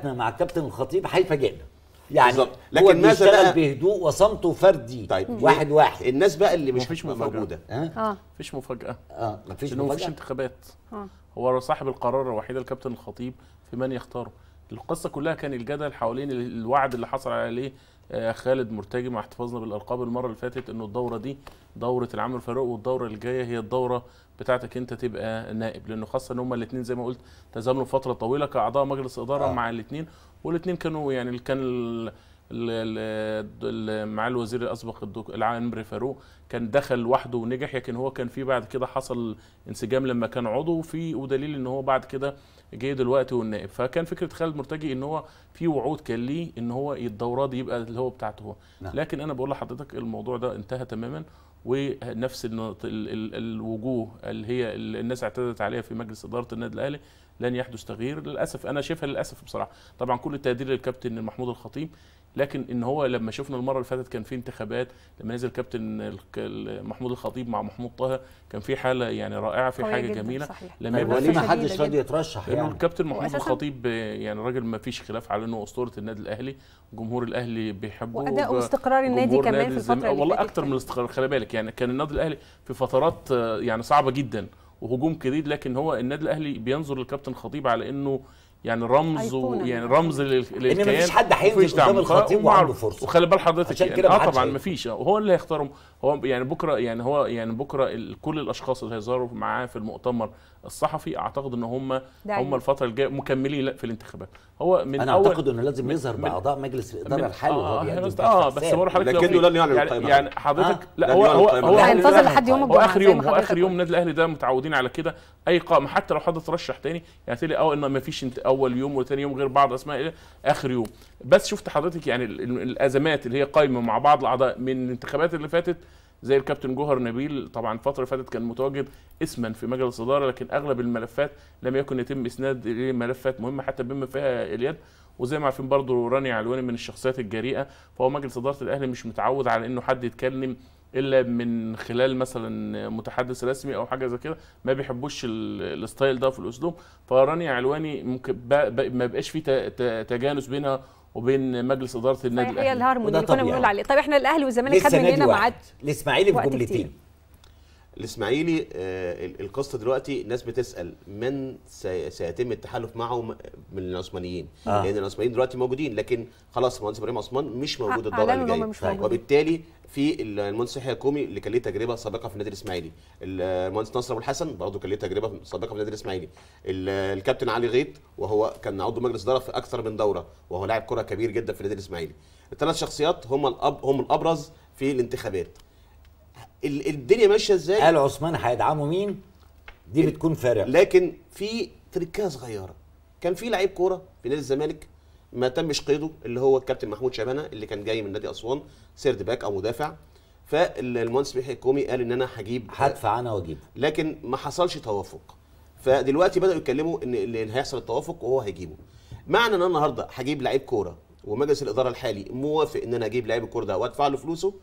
احنا مع الكابتن الخطيب هيفاجئنا يعني بالظبط لكن ماذا بقى بهدوء وصمته فردي طيب واحد واحد الناس بقى اللي مش مفيش موجوده آه. اه مفيش مفاجاه اه مفيش مفاجاه مفيش انتخابات آه. هو صاحب القرار الوحيد الكابتن الخطيب في من يختاره القصه كلها كان الجدل حوالين الوعد اللي حصل عليه آه، خالد مرتجي مع احتفاظنا بالالقاب المره اللي فاتت انه الدوره دي دوره العمل الفاروق والدوره اللي جايه هي الدوره بتاعتك انت تبقى نائب لانه خاصه ان هم الاثنين زي ما قلت تزامنوا فتره طويله كاعضاء مجلس اداره آه. مع الاثنين والاثنين كانوا يعني كان مع الوزير الاسبق العامري فاروق كان دخل لوحده ونجح لكن هو كان في بعد كده حصل انسجام لما كان عضو في ودليل ان هو بعد كده جه دلوقتي والنائب فكان فكره خالد مرتجي ان هو في وعود كان ليه ان هو الدوره دي يبقى اللي هو بتاعته هو نعم. لكن انا بقول لحضرتك الموضوع ده انتهى تماما ونفس الوجوه اللي هي الناس اعتدت عليها في مجلس اداره النادي الاهلي لن يحدث تغيير للاسف انا شايفها للاسف بصراحه طبعا كل التقدير للكابتن محمود الخطيب لكن ان هو لما شفنا المره اللي فاتت كان في انتخابات لما نزل كابتن محمود الخطيب مع محمود طه كان في حاله يعني رائعه في حاجه جدا. جميله صحيح. لما يبقى ليه ما حدش راضي يترشح يعني الكابتن محمود الخطيب يعني راجل ما فيش خلاف على انه اسطوره النادي الاهلي جمهور الاهلي بيحبه واداء واستقرار النادي كمان في الفتره اللي والله اكتر من يعني. الاستقرار خلي بالك يعني كان النادي الاهلي في فترات آه، يعني صعبه جدا وهجوم كبير لكن هو النادي الاهلي بينظر للكابتن خطيب على انه يعني رمز و... يعني رمز للكيان ان مفيش حد هينزل قدام الخطيب وعنده فرصه وخلي بال حضرتك يعني اه طبعا مفيش هو اللي هيختارهم هو يعني بكره يعني هو يعني بكره كل الاشخاص اللي هيظهروا معاه في المؤتمر الصحفي اعتقد ان هم هم الفتره الجايه مكملين لا في الانتخابات هو من انا أول اعتقد انه لازم يظهر باعضاء مجلس الاداره آه، الحالي وهو آه, آه،, اه بس بقول حضرتك لكنه لن يعلن يعني- القائمه يعني حضرتك لا هو هو هو هينتظر لحد يوم الجمعه اخر يوم هو اخر يوم النادي الاهلي ده متعودين على كده اي قائمه حتى لو حد ترشح تاني يعني لي اه ان مفيش اول يوم وثاني يوم غير بعض اسماء اخر يوم بس شفت حضرتك يعني الازمات اللي هي قايمه مع بعض الاعضاء من الانتخابات اللي فاتت زي الكابتن جوهر نبيل طبعا الفتره اللي فاتت كان متواجد اسما في مجلس الاداره لكن اغلب الملفات لم يكن يتم اسناد ملفات مهمه حتى بما فيها اليد وزي ما عارفين برضه راني علواني من الشخصيات الجريئه فهو مجلس اداره الاهلي مش متعود على انه حد يتكلم الا من خلال مثلا متحدث رسمي او حاجه زي كده ما بيحبوش الستايل ده في الاسلوب فرانيا علواني ممكن ما بقاش في تجانس بينها وبين مجلس اداره النادي الاهلي هي الهارموني اللي كنا بنقول عليه طب احنا الاهلي والزمالك خد مننا ميعاد الاسماعيلي بجملتين الاسماعيلي آه، القصه دلوقتي الناس بتسال من سيتم التحالف معه من العثمانيين آه. لان العثمانيين دلوقتي موجودين لكن خلاص المهندس ابراهيم عثمان مش موجود الدوره اللي جايه وبالتالي في المهندس يحيى كومي اللي كان ليه تجربه سابقه في النادي الاسماعيلي المهندس نصر ابو الحسن برضه كان ليه تجربه سابقه في النادي الاسماعيلي الكابتن علي غيط وهو كان عضو مجلس اداره في اكثر من دوره وهو لاعب كره كبير جدا في النادي الاسماعيلي الثلاث شخصيات هم الاب هم الابرز في الانتخابات الدنيا ماشيه ازاي قال عثمان هيدعموا مين دي بتكون فارق لكن في تركه صغيره كان في لعيب كوره في نادي الزمالك ما تمش قيده اللي هو الكابتن محمود شبانه اللي كان جاي من نادي اسوان سيرد باك او مدافع فالمهندس بيحيى الكومي قال ان انا هجيب هدفع انا واجيب لكن ما حصلش توافق فدلوقتي بداوا يتكلموا ان اللي هيحصل التوافق وهو هيجيبه معنى ان انا النهارده هجيب لعيب كوره ومجلس الاداره الحالي موافق ان انا اجيب لعيب الكوره ده وادفع له فلوسه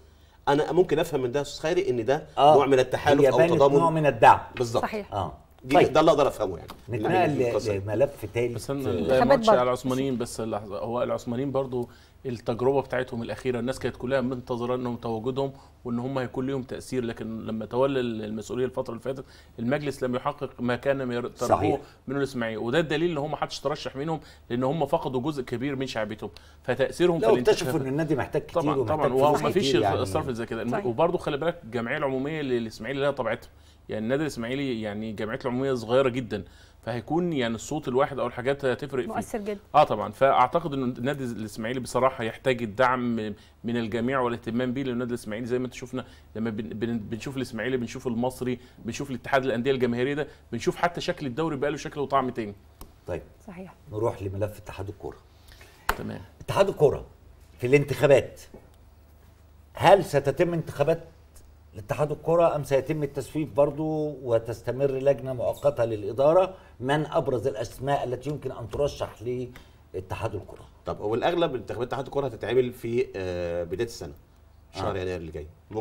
انا ممكن افهم من ده استاذ خيري ان ده آه. نوع من التحالف او تضامن نوع من الدعم بالظبط صحيح اه طيب. ده اللي اقدر افهمه يعني نتنقل لملف تاني بس انا ما على العثمانيين بس لحظه هو العثمانيين برضو التجربه بتاعتهم الاخيره الناس كانت كلها منتظره انهم تواجدهم وان هم هيكون ليهم تاثير لكن لما تولى المسؤوليه الفتره اللي فاتت المجلس لم يحقق ما كان يرتقبه منه الاسماعيلي وده الدليل ان هم ما حدش ترشح منهم لان هم فقدوا جزء كبير من شعبيتهم فتاثيرهم لو اكتشفوا ان النادي محتاج كتير طبعا طبعا وما فيش يعني. صرف زي كده وبرده خلي بالك الجمعيه العموميه للاسماعيلي لها طبيعتها يعني النادي الاسماعيلي يعني جامعته العموميه صغيره جدا فهيكون يعني الصوت الواحد او الحاجات هتفرق مؤثر فيه. جدا اه طبعا فاعتقد ان النادي الاسماعيلي بصراحه يحتاج الدعم من الجميع والاهتمام بيه لان النادي الاسماعيلي زي ما انت شفنا لما بنشوف الاسماعيلي بنشوف المصري بنشوف الاتحاد الانديه الجماهيريه ده بنشوف حتى شكل الدوري بقى له شكل وطعم تاني طيب صحيح نروح لملف اتحاد الكوره تمام اتحاد الكوره في الانتخابات هل ستتم انتخابات لاتحاد الكرة أم سيتم التسويف برضو وتستمر لجنة مؤقتة للإدارة من أبرز الأسماء التي يمكن أن ترشح لاتحاد الكرة طب والأغلب انتخابات اتحاد الكرة هتتعمل في آه، بداية السنة شهر آه. يناير اللي جاي